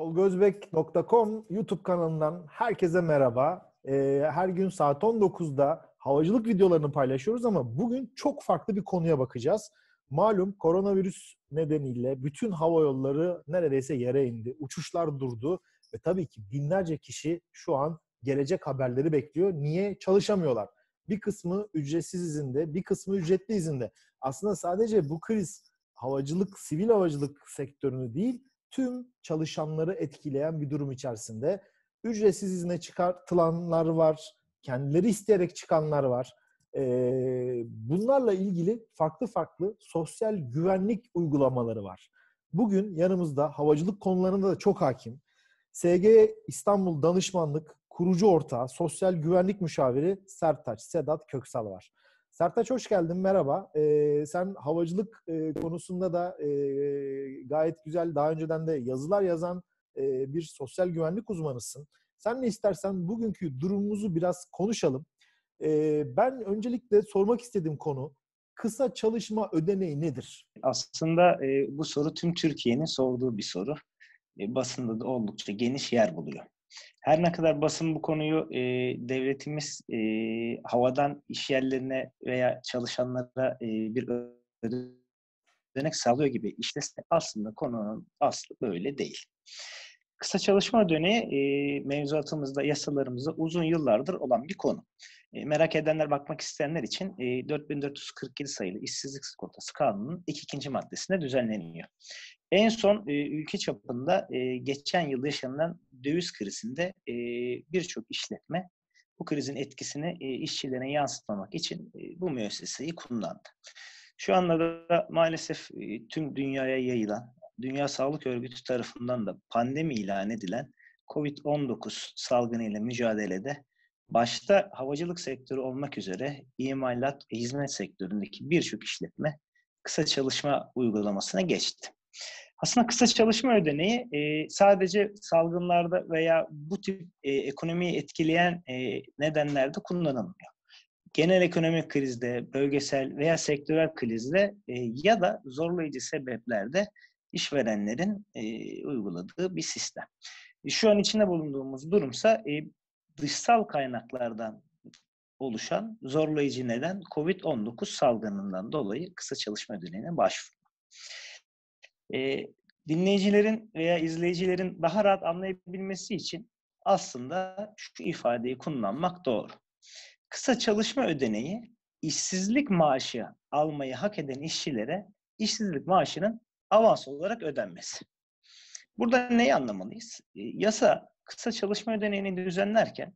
Tolgozbek.com YouTube kanalından herkese merhaba. Ee, her gün saat 19'da havacılık videolarını paylaşıyoruz ama bugün çok farklı bir konuya bakacağız. Malum koronavirüs nedeniyle bütün hava yolları neredeyse yere indi. Uçuşlar durdu ve tabii ki binlerce kişi şu an gelecek haberleri bekliyor. Niye? Çalışamıyorlar. Bir kısmı ücretsiz izinde, bir kısmı ücretli izinde. Aslında sadece bu kriz havacılık, sivil havacılık sektörünü değil, tüm çalışanları etkileyen bir durum içerisinde. Ücretsiz izne çıkartılanlar var, kendileri isteyerek çıkanlar var. Ee, bunlarla ilgili farklı farklı sosyal güvenlik uygulamaları var. Bugün yanımızda havacılık konularında da çok hakim. SG İstanbul Danışmanlık kurucu ortağı, sosyal güvenlik müşaviri Sertaç Sedat Köksal var. Sertaç hoş geldin, merhaba. Ee, sen havacılık e, konusunda da e, gayet güzel, daha önceden de yazılar yazan e, bir sosyal güvenlik uzmanısın. Sen ne istersen bugünkü durumumuzu biraz konuşalım. E, ben öncelikle sormak istediğim konu, kısa çalışma ödeneği nedir? Aslında e, bu soru tüm Türkiye'nin sorduğu bir soru. E, basında da oldukça geniş yer buluyor. Her ne kadar basın bu konuyu e, devletimiz e, havadan iş yerlerine veya çalışanlara e, bir ödenek sağlıyor gibi işte aslında konunun aslı böyle değil. Kısa çalışma dönemi e, mevzuatımızda, yasalarımızda uzun yıllardır olan bir konu. E, merak edenler, bakmak isteyenler için e, 4447 sayılı işsizlik sigortası kanununun 2. maddesinde düzenleniyor. En son e, ülke çapında e, geçen yıl yaşanılan döviz krizinde e, birçok işletme bu krizin etkisini e, işçilerine yansıtmamak için e, bu müesseseyi kullandı. Şu anda da maalesef e, tüm dünyaya yayılan, Dünya Sağlık Örgütü tarafından da pandemi ilan edilen COVID-19 salgını ile mücadelede başta havacılık sektörü olmak üzere imalat ve hizmet sektöründeki birçok işletme kısa çalışma uygulamasına geçti. Aslında kısa çalışma ödeneği e, sadece salgınlarda veya bu tip e, ekonomiyi etkileyen e, nedenlerde kullanılmıyor. Genel ekonomik krizde, bölgesel veya sektörel krizde e, ya da zorlayıcı sebeplerde işverenlerin e, uyguladığı bir sistem. E, şu an içinde bulunduğumuz durumsa e, dışsal kaynaklardan oluşan zorlayıcı neden COVID-19 salgınından dolayı kısa çalışma ödeneğine başvurma. E, dinleyicilerin veya izleyicilerin daha rahat anlayabilmesi için aslında şu ifadeyi kullanmak doğru. Kısa çalışma ödeneği işsizlik maaşı almayı hak eden işçilere işsizlik maaşının avans olarak ödenmesi. Burada neyi anlamalıyız? yasa kısa çalışma ödeneğini düzenlerken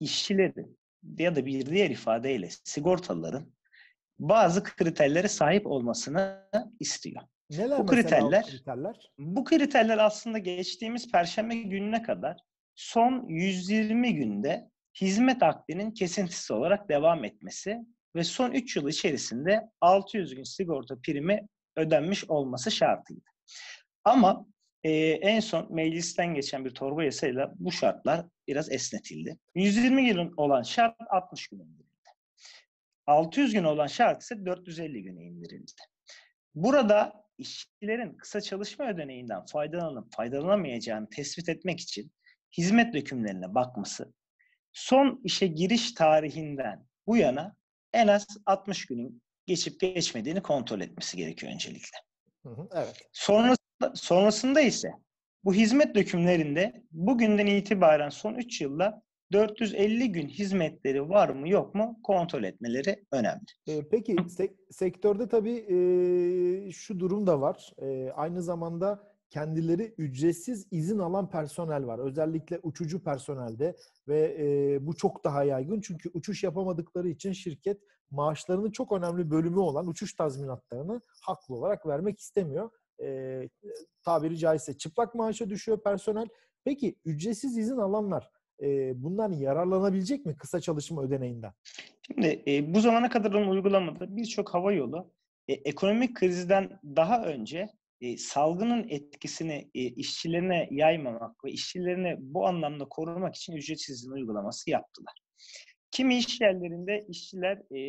işçilerin ya da bir diğer ifadeyle sigortalıların bazı kriterlere sahip olmasını istiyor. Neler bu kriterler, kriterler? Bu kriterler aslında geçtiğimiz perşembe gününe kadar son 120 günde hizmet akdinin kesintisi olarak devam etmesi ve son 3 yıl içerisinde 600 gün sigorta primi ödenmiş olması şartıydı. Ama e, en son meclisten geçen bir torba yasayla bu şartlar biraz esnetildi. 120 gün olan şart 60 gün indirildi. 600 gün olan şart ise 450 güne indirildi. Burada işçilerin kısa çalışma ödeneğinden faydalanıp faydalanamayacağını tespit etmek için hizmet dökümlerine bakması, son işe giriş tarihinden bu yana en az 60 günün geçip geçmediğini kontrol etmesi gerekiyor öncelikle. evet. Sonrasında, sonrasında ise bu hizmet dökümlerinde bugünden itibaren son 3 yılda 450 gün hizmetleri var mı yok mu kontrol etmeleri önemli. Ee, peki sek- sektörde tabii e, şu durum da var. E, aynı zamanda kendileri ücretsiz izin alan personel var. Özellikle uçucu personelde ve e, bu çok daha yaygın. Çünkü uçuş yapamadıkları için şirket maaşlarının çok önemli bölümü olan uçuş tazminatlarını haklı olarak vermek istemiyor. E, tabiri caizse çıplak maaşa düşüyor personel. Peki ücretsiz izin alanlar bundan yararlanabilecek mi kısa çalışma ödeneğinden? Şimdi bu zamana kadar olan uygulamada birçok hava yolu e, ekonomik krizden daha önce e, salgının etkisini e, işçilerine yaymamak ve işçilerini bu anlamda korumak için ücretsiz izin uygulaması yaptılar. Kimi iş yerlerinde işçiler e,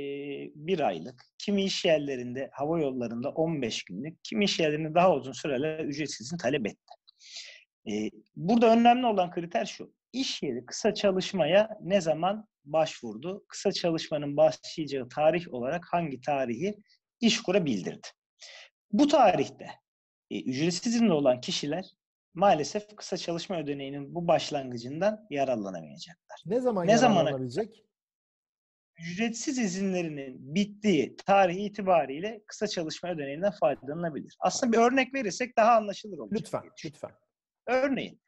bir aylık, kimi iş yerlerinde hava yollarında 15 günlük, kimi iş yerlerinde daha uzun süreler ücretsiz izin talep etti. E, burada önemli olan kriter şu, İş yeri kısa çalışmaya ne zaman başvurdu? Kısa çalışmanın başlayacağı tarih olarak hangi tarihi İşkur'a bildirdi? Bu tarihte e, ücretsiz izinde olan kişiler maalesef kısa çalışma ödeneğinin bu başlangıcından yararlanamayacaklar. Ne zaman ne yararlanabilecek? Ücretsiz izinlerinin bittiği tarih itibariyle kısa çalışma ödeneğinden faydalanabilir. Aslında bir örnek verirsek daha anlaşılır olur. Lütfen, lütfen. Örneğin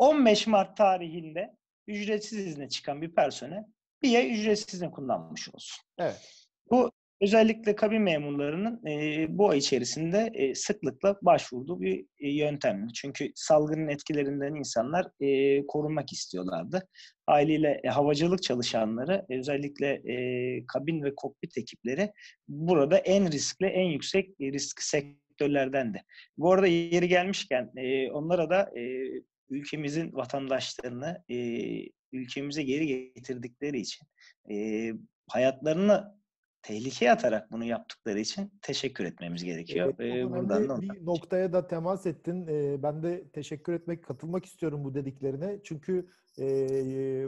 15 Mart tarihinde ücretsiz izne çıkan bir personel BİA ücretsiz izne kullanmış olsun. Evet. Bu özellikle kabin memurlarının e, bu ay içerisinde e, sıklıkla başvurduğu bir e, yöntem. Çünkü salgının etkilerinden insanlar e, korunmak istiyorlardı. Haliyle e, havacılık çalışanları özellikle e, kabin ve kokpit ekipleri burada en riskli, en yüksek risk sektörlerden de. Bu arada yeri gelmişken e, onlara da e, ülkemizin vatandaşlarını e, ülkemize geri getirdikleri için e, hayatlarını tehlikeye atarak bunu yaptıkları için teşekkür etmemiz gerekiyor. Evet, ee, buradan da bir noktaya da temas ettin. Ee, ben de teşekkür etmek, katılmak istiyorum bu dediklerine. Çünkü e,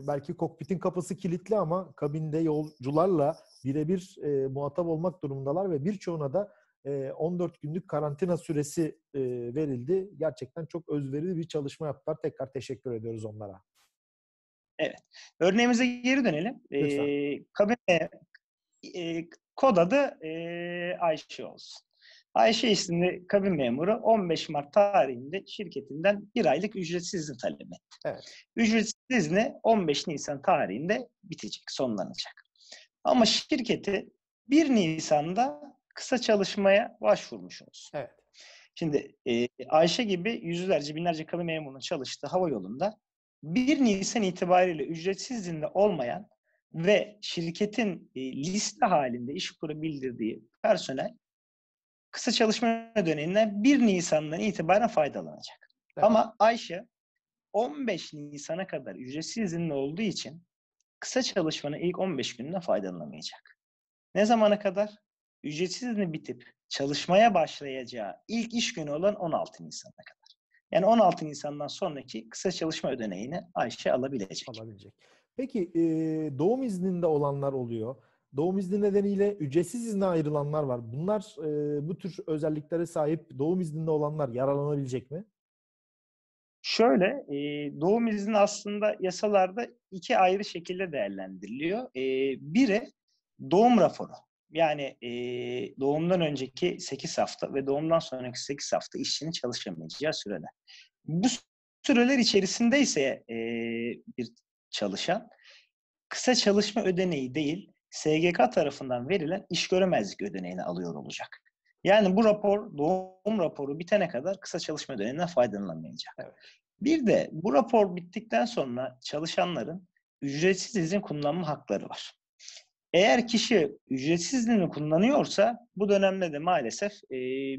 belki kokpitin kapısı kilitli ama kabinde yolcularla birebir e, muhatap olmak durumundalar ve birçoğuna da 14 günlük karantina süresi verildi. Gerçekten çok özverili bir çalışma yaptılar. Tekrar teşekkür ediyoruz onlara. Evet. Örneğimize geri dönelim. Lütfen. Ee, kabine e, kod adı e, Ayşe olsun. Ayşe isimli kabin memuru 15 Mart tarihinde şirketinden bir aylık ücretsiz izin talep etti. Evet. Ücretsiz izni 15 Nisan tarihinde bitecek, sonlanacak. Ama şirketi 1 Nisan'da kısa çalışmaya başvurmuşsunuz. Evet. Şimdi e, Ayşe gibi yüzlerce binlerce kamu memurunun çalıştığı hava yolunda 1 Nisan itibariyle ücretsiz izinde olmayan ve şirketin e, liste halinde iş kuru bildirdiği personel kısa çalışma döneminden 1 Nisan'dan itibaren faydalanacak. Evet. Ama Ayşe 15 Nisan'a kadar ücretsiz izinli olduğu için kısa çalışmanın ilk 15 gününe faydalanamayacak. Ne zamana kadar? ücretsiz izni bitip çalışmaya başlayacağı ilk iş günü olan 16 Nisan'a kadar. Yani 16 Nisan'dan sonraki kısa çalışma ödeneğini Ayşe alabilecek. Alabilecek. Peki e, doğum izninde olanlar oluyor. Doğum izni nedeniyle ücretsiz izne ayrılanlar var. Bunlar e, bu tür özelliklere sahip doğum izninde olanlar yararlanabilecek mi? Şöyle, e, doğum izni aslında yasalarda iki ayrı şekilde değerlendiriliyor. E, biri doğum raporu. Yani e, doğumdan önceki 8 hafta ve doğumdan sonraki 8 hafta işçinin çalışamayacağı süreler. Bu süreler içerisinde ise e, bir çalışan kısa çalışma ödeneği değil SGK tarafından verilen iş göremezlik ödeneğini alıyor olacak. Yani bu rapor doğum raporu bitene kadar kısa çalışma ödeneğinden faydalanamayacak. Bir de bu rapor bittikten sonra çalışanların ücretsiz izin kullanma hakları var. Eğer kişi ücretsizliğini kullanıyorsa bu dönemde de maalesef e,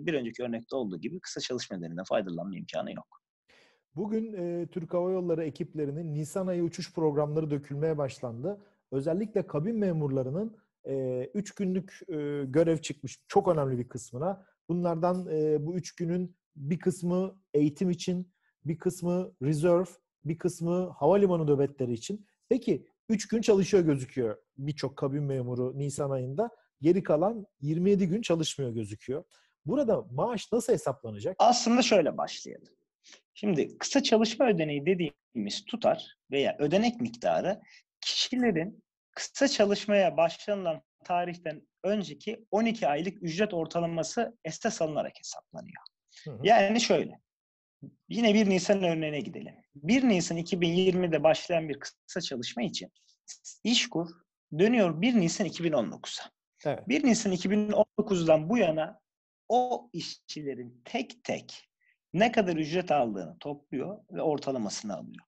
bir önceki örnekte olduğu gibi kısa çalışma nedeniyle faydalanma imkanı yok. Bugün e, Türk Hava Yolları ekiplerinin Nisan ayı uçuş programları dökülmeye başlandı. Özellikle kabin memurlarının 3 e, günlük e, görev çıkmış çok önemli bir kısmına. Bunlardan e, bu 3 günün bir kısmı eğitim için, bir kısmı reserve, bir kısmı havalimanı nöbetleri için. Peki 3 gün çalışıyor gözüküyor birçok kabin memuru Nisan ayında. Geri kalan 27 gün çalışmıyor gözüküyor. Burada maaş nasıl hesaplanacak? Aslında şöyle başlayalım. Şimdi kısa çalışma ödeneği dediğimiz tutar veya ödenek miktarı kişilerin kısa çalışmaya başlanılan tarihten önceki 12 aylık ücret ortalaması esas alınarak hesaplanıyor. Hı hı. Yani şöyle Yine 1 Nisan örneğine gidelim. 1 Nisan 2020'de başlayan bir kısa çalışma için İşkur dönüyor 1 Nisan 2019'a. Evet. 1 Nisan 2019'dan bu yana o işçilerin tek tek ne kadar ücret aldığını topluyor ve ortalamasını alıyor.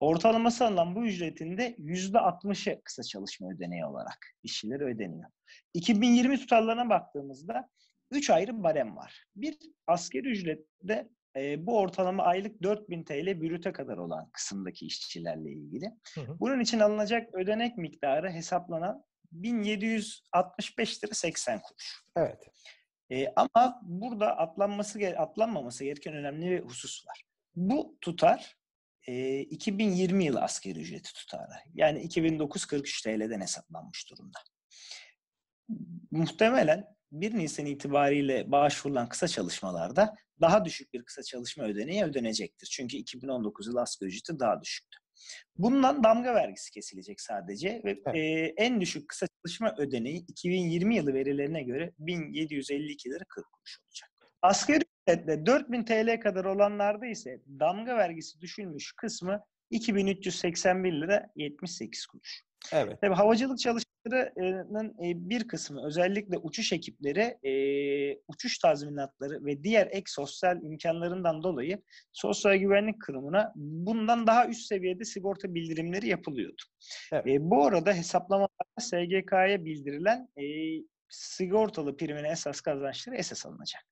Ortalaması alınan bu ücretin de %60'ı kısa çalışma ödeneği olarak işçilere ödeniyor. 2020 tutarlarına baktığımızda 3 ayrı barem var. Bir asgari ücrette e, bu ortalama aylık 4000 TL bürüte kadar olan kısımdaki işçilerle ilgili. Hı hı. Bunun için alınacak ödenek miktarı hesaplanan 1765 lira 80 kuruş. Evet. E, ama burada atlanması atlanmaması gereken önemli bir husus var. Bu tutar e, 2020 yılı asgari ücreti tutarı. Yani 2943 TL'den hesaplanmış durumda. Muhtemelen 1 Nisan itibariyle başvurulan kısa çalışmalarda daha düşük bir kısa çalışma ödeneği ödenecektir. Çünkü 2019 yılı asgari ücreti daha düşüktü. Bundan damga vergisi kesilecek sadece ve e, en düşük kısa çalışma ödeneği 2020 yılı verilerine göre 1752 lira 40 kuruş olacak. Asgari ücretle 4000 TL kadar olanlarda ise damga vergisi düşülmüş kısmı 2381 lira 78 kuruş. Evet. Tabii havacılık çalış e, bir kısmı özellikle uçuş ekipleri e, uçuş tazminatları ve diğer ek sosyal imkanlarından dolayı Sosyal Güvenlik Kurumu'na bundan daha üst seviyede sigorta bildirimleri yapılıyordu. Evet. E, bu arada hesaplamalarda SGK'ya bildirilen sigortalı primine esas kazançları esas alınacak.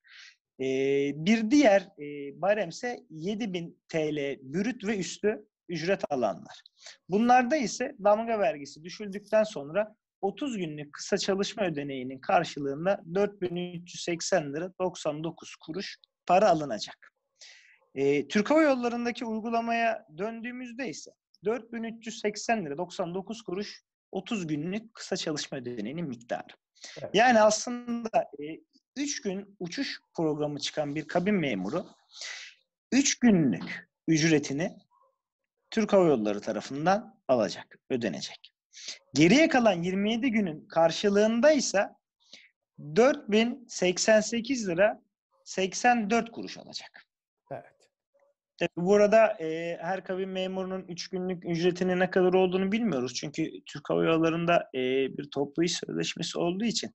Bir diğer baremse 7000 TL bürüt ve üstü ücret alanlar. Bunlarda ise damga vergisi düşüldükten sonra 30 günlük kısa çalışma ödeneğinin karşılığında 4380 lira 99 kuruş para alınacak. E, Türk Hava Yolları'ndaki uygulamaya döndüğümüzde ise 4380 lira 99 kuruş 30 günlük kısa çalışma ödeneğinin miktarı. Evet. Yani aslında e, 3 gün uçuş programı çıkan bir kabin memuru 3 günlük ücretini Türk Hava Yolları tarafından alacak, ödenecek. Geriye kalan 27 günün karşılığında ise 4088 lira 84 kuruş alacak. Evet. Tabii burada e, her kabin memurunun 3 günlük ücretinin ne kadar olduğunu bilmiyoruz. Çünkü Türk Hava Yolları'nda e, bir toplu iş sözleşmesi olduğu için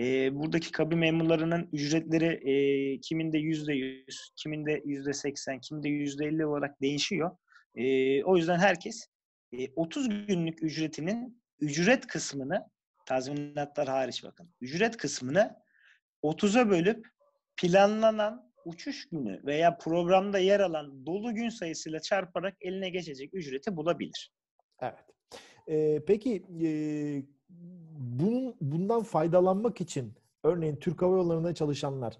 e, buradaki kabin memurlarının ücretleri e, kiminde %100, kiminde %80, kiminde %50 olarak değişiyor. E, o yüzden herkes e, 30 günlük ücretinin ücret kısmını tazminatlar hariç bakın. Ücret kısmını 30'a bölüp planlanan uçuş günü veya programda yer alan dolu gün sayısıyla çarparak eline geçecek ücreti bulabilir. Evet. Ee, peki e, bunun bundan faydalanmak için örneğin Türk Hava Yolları'nda çalışanlar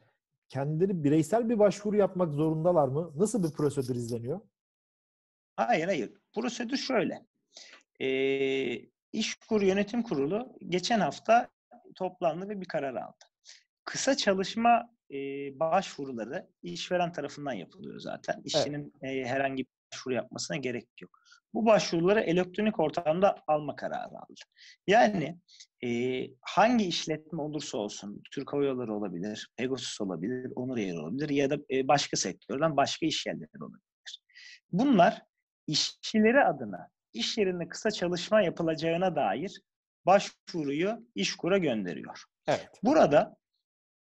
kendileri bireysel bir başvuru yapmak zorundalar mı? Nasıl bir prosedür izleniyor? Hayır hayır. Prosedür şöyle. Ee, İşkur Yönetim Kurulu geçen hafta toplandı ve bir karar aldı. Kısa çalışma e, başvuruları işveren tarafından yapılıyor zaten. İşçinin evet. e, herhangi bir başvuru yapmasına gerek yok. Bu başvuruları elektronik ortamda alma kararı aldı. Yani e, hangi işletme olursa olsun, Türk Hava Yolları olabilir, Pegasus olabilir, Onur Air olabilir ya da e, başka sektörden başka iş yerleri olabilir. Bunlar işçileri adına iş yerinde kısa çalışma yapılacağına dair başvuruyu işkura gönderiyor. Evet. Burada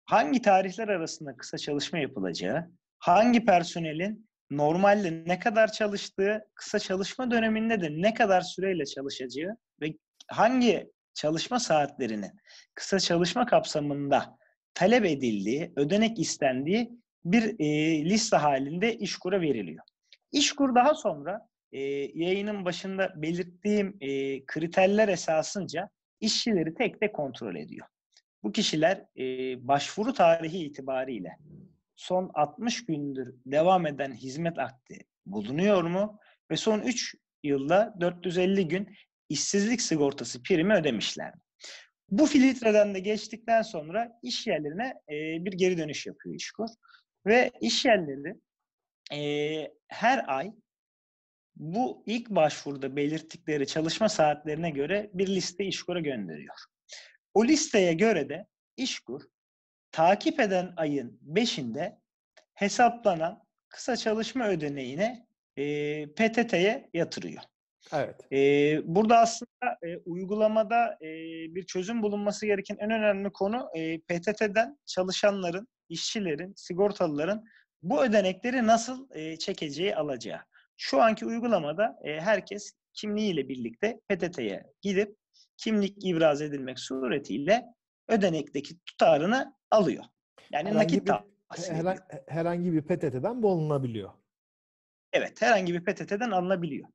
hangi tarihler arasında kısa çalışma yapılacağı, hangi personelin normalde ne kadar çalıştığı, kısa çalışma döneminde de ne kadar süreyle çalışacağı ve hangi çalışma saatlerinin kısa çalışma kapsamında talep edildiği, ödenek istendiği bir e, liste halinde işkura veriliyor. İşkur daha sonra e, yayının başında belirttiğim e, kriterler esasınca işçileri tek tek kontrol ediyor. Bu kişiler e, başvuru tarihi itibariyle son 60 gündür devam eden hizmet akdi bulunuyor mu ve son 3 yılda 450 gün işsizlik sigortası primi ödemişler mi? Bu filtreden de geçtikten sonra iş yerlerine e, bir geri dönüş yapıyor işkur. Ve iş yerleri e, her ay bu ilk başvuruda belirttikleri çalışma saatlerine göre bir liste İşkur'a gönderiyor. O listeye göre de İşkur takip eden ayın 5'inde hesaplanan kısa çalışma ödeneğine e, PTT'ye yatırıyor. Evet. E, burada aslında e, uygulamada e, bir çözüm bulunması gereken en önemli konu e, PTT'den çalışanların, işçilerin, sigortalıların bu ödenekleri nasıl e, çekeceği, alacağı. Şu anki uygulamada e, herkes kimliğiyle birlikte PTT'ye gidip kimlik ibraz edilmek suretiyle ödenekteki tutarını alıyor. Yani herhangi nakit bir, herhangi, herhangi bir PTT'den bu alınabiliyor. Evet, herhangi bir PTT'den alınabiliyor.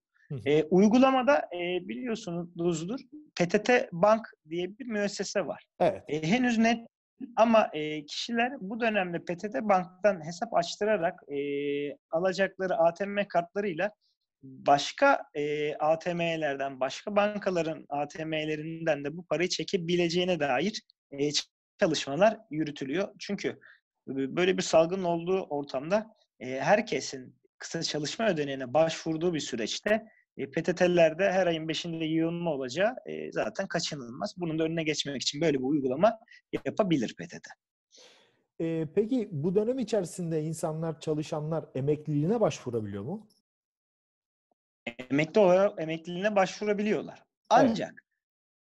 E, uygulamada e, biliyorsunuzdur PTT Bank diye bir müessese var. Evet. E, henüz net ama e, kişiler bu dönemde PTT Bank'tan hesap açtırarak e, alacakları ATM kartlarıyla başka e, ATM'lerden, başka bankaların ATM'lerinden de bu parayı çekebileceğine dair e, çalışmalar yürütülüyor. Çünkü e, böyle bir salgın olduğu ortamda e, herkesin kısa çalışma ödeneğine başvurduğu bir süreçte e, PTT'lerde her ayın 5'inde yığılma olacağı e, zaten kaçınılmaz. Bunun da önüne geçmek için böyle bir uygulama yapabilir PTT. E, peki bu dönem içerisinde insanlar, çalışanlar emekliliğine başvurabiliyor mu? Emekli olarak emekliliğine başvurabiliyorlar. Ancak evet.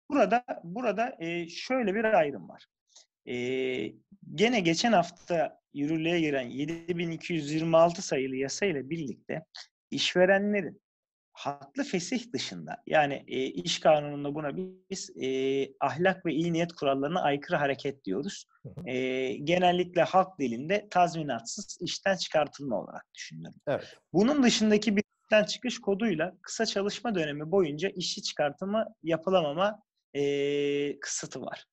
burada burada e, şöyle bir ayrım var. E, gene geçen hafta yürürlüğe giren 7226 sayılı yasa ile birlikte işverenlerin haklı fesih dışında yani e, iş kanununda buna biz e, ahlak ve iyi niyet kurallarına aykırı hareket diyoruz. E, genellikle halk dilinde tazminatsız işten çıkartılma olarak düşünüyorum. Evet. Bunun dışındaki bir işten çıkış koduyla kısa çalışma dönemi boyunca işçi çıkartımı yapılamama e, kısıtı var.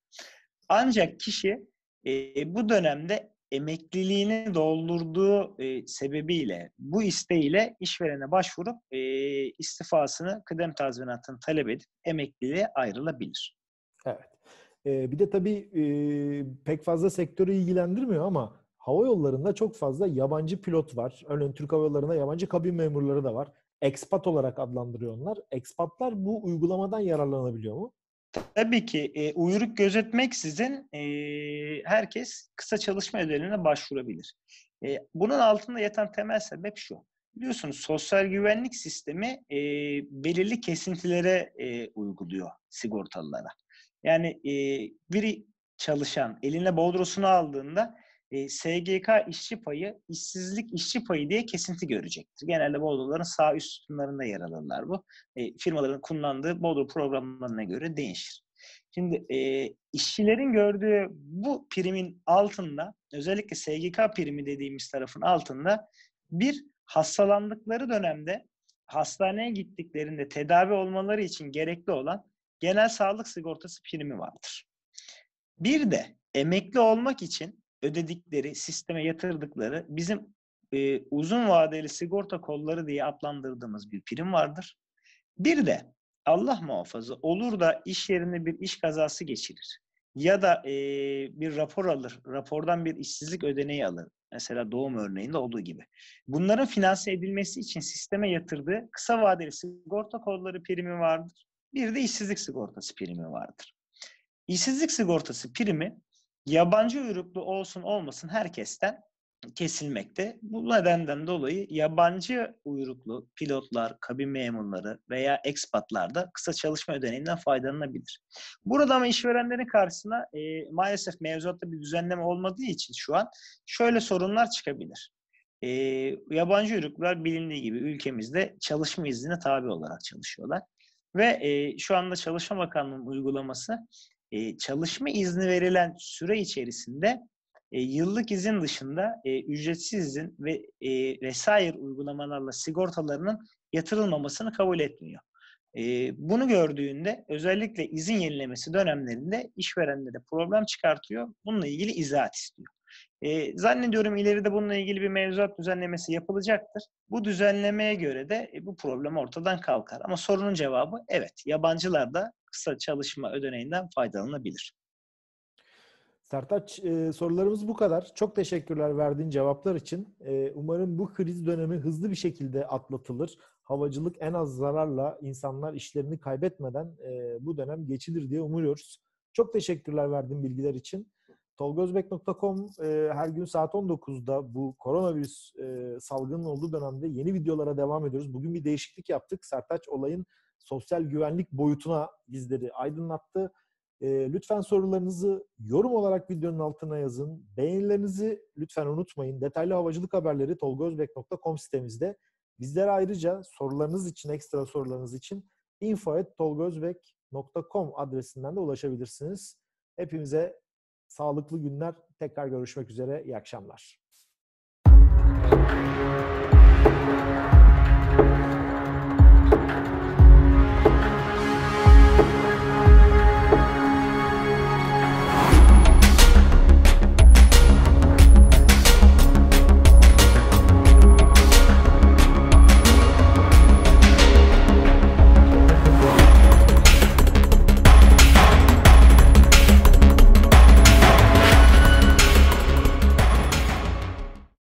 Ancak kişi e, bu dönemde emekliliğini doldurduğu e, sebebiyle bu isteğiyle işverene başvurup e, istifasını kıdem tazminatını talep edip emekliliğe ayrılabilir. Evet. E, bir de tabii e, pek fazla sektörü ilgilendirmiyor ama hava yollarında çok fazla yabancı pilot var. Örneğin Türk Hava Yolları'nda yabancı kabin memurları da var. Expat olarak adlandırıyorlar. Expatlar bu uygulamadan yararlanabiliyor mu? Tabii ki e, uyruk gözetmeksizin e, herkes kısa çalışma ödeline başvurabilir. E, bunun altında yatan temel sebep şu. Biliyorsunuz sosyal güvenlik sistemi e, belirli kesintilere e, uyguluyor sigortalılara. Yani e, biri çalışan eline bodrosunu aldığında e, SGK işçi payı, işsizlik işçi payı diye kesinti görecektir. Genelde Bodro'ların sağ üst sütunlarında yer alırlar bu. E, firmaların kullandığı Bodro programlarına göre değişir. Şimdi e, işçilerin gördüğü bu primin altında, özellikle SGK primi dediğimiz tarafın altında bir hastalandıkları dönemde hastaneye gittiklerinde tedavi olmaları için gerekli olan genel sağlık sigortası primi vardır. Bir de emekli olmak için ödedikleri, sisteme yatırdıkları bizim e, uzun vadeli sigorta kolları diye adlandırdığımız bir prim vardır. Bir de Allah muhafaza olur da iş yerinde bir iş kazası geçirir ya da e, bir rapor alır, rapordan bir işsizlik ödeneği alır. Mesela doğum örneğinde olduğu gibi. Bunların finanse edilmesi için sisteme yatırdığı kısa vadeli sigorta kolları primi vardır. Bir de işsizlik sigortası primi vardır. İşsizlik sigortası primi yabancı uyruklu olsun olmasın herkesten kesilmekte. Bu nedenden dolayı yabancı uyruklu pilotlar, kabin memurları veya ekspatlar da kısa çalışma ödeneğinden faydalanabilir. Burada ama işverenlerin karşısına e, maalesef mevzuatta bir düzenleme olmadığı için şu an şöyle sorunlar çıkabilir. E, yabancı uyruklular bilindiği gibi ülkemizde çalışma iznine tabi olarak çalışıyorlar. Ve e, şu anda Çalışma Bakanlığı'nın uygulaması e, çalışma izni verilen süre içerisinde e, yıllık izin dışında e, ücretsiz izin ve e, vesaire uygulamalarla sigortalarının yatırılmamasını kabul etmiyor. E, bunu gördüğünde özellikle izin yenilemesi dönemlerinde işverenlere problem çıkartıyor. Bununla ilgili izahat istiyor. E, zannediyorum ileride bununla ilgili bir mevzuat düzenlemesi yapılacaktır. Bu düzenlemeye göre de e, bu problem ortadan kalkar. Ama sorunun cevabı evet yabancılar da kısa çalışma ödeneğinden faydalanabilir. Sertaç e, sorularımız bu kadar. Çok teşekkürler verdiğin cevaplar için. E, umarım bu kriz dönemi hızlı bir şekilde atlatılır. Havacılık en az zararla insanlar işlerini kaybetmeden e, bu dönem geçilir diye umuyoruz. Çok teşekkürler verdiğin bilgiler için. Tolgozbek.com e, her gün saat 19'da bu koronavirüs e, salgının olduğu dönemde yeni videolara devam ediyoruz. Bugün bir değişiklik yaptık. Sertaç olayın sosyal güvenlik boyutuna bizleri aydınlattı. E, lütfen sorularınızı yorum olarak videonun altına yazın. Beğenilerinizi lütfen unutmayın. Detaylı havacılık haberleri tolgozbek.com sitemizde. Bizler ayrıca sorularınız için, ekstra sorularınız için info.tolgozbek.com adresinden de ulaşabilirsiniz. Hepimize sağlıklı günler. Tekrar görüşmek üzere. İyi akşamlar.